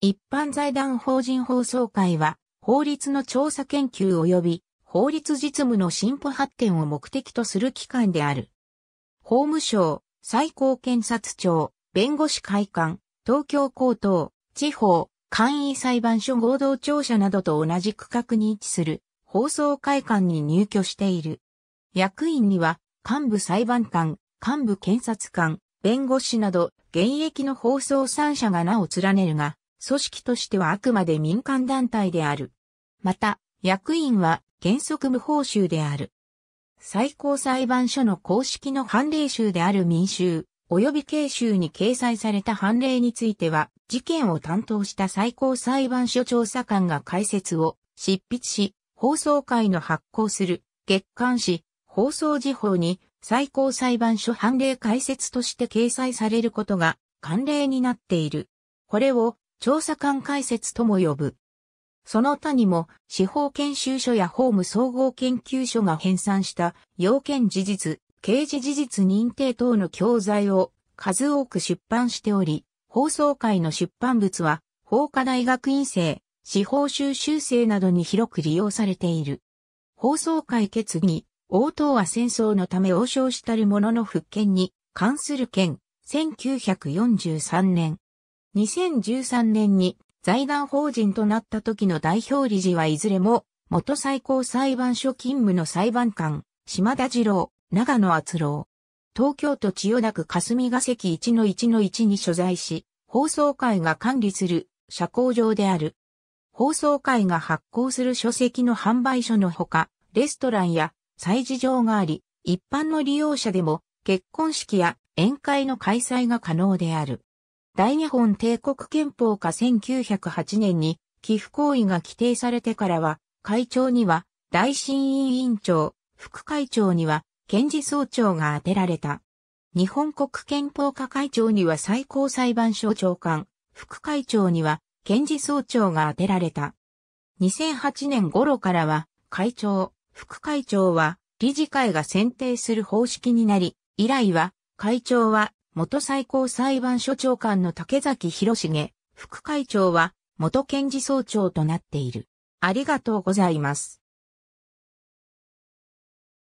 一般財団法人放送会は、法律の調査研究及び法律実務の進歩発展を目的とする機関である。法務省、最高検察庁、弁護士会館、東京高等、地方、簡易裁判所合同庁舎などと同じ区画に位置する放送会館に入居している。役員には幹部裁判官、幹部検察官、弁護士など現役の放送3社が名を連ねるが、組織としてはあくまで民間団体である。また、役員は原則無報酬である。最高裁判所の公式の判例集である民衆、及び刑衆に掲載された判例については、事件を担当した最高裁判所調査官が解説を執筆し、放送会の発行する月刊誌、放送時報に最高裁判所判例解説として掲載されることが慣例になっている。これを調査官解説とも呼ぶ。その他にも、司法研修所や法務総合研究所が編纂した要件事実、刑事事実認定等の教材を数多く出版しており、放送会の出版物は、法科大学院生、司法修習生などに広く利用されている。放送会決議、応答は戦争のため応召したる者の復権に関する件、1943年、2013年に財団法人となった時の代表理事はいずれも元最高裁判所勤務の裁判官、島田次郎、長野厚郎。東京都千代田区霞が関一の一の一に所在し、放送会が管理する社交場である。放送会が発行する書籍の販売所のほか、レストランや祭事場があり、一般の利用者でも結婚式や宴会の開催が可能である。大日本帝国憲法下1908年に寄付行為が規定されてからは、会長には大審委員長、副会長には検事総長が当てられた。日本国憲法下会長には最高裁判所長官、副会長には検事総長が当てられた。2008年頃からは、会長、副会長は理事会が選定する方式になり、以来は、会長は元最高裁判所長官の竹崎博重、副会長は、元検事総長となっている。ありがとうございます。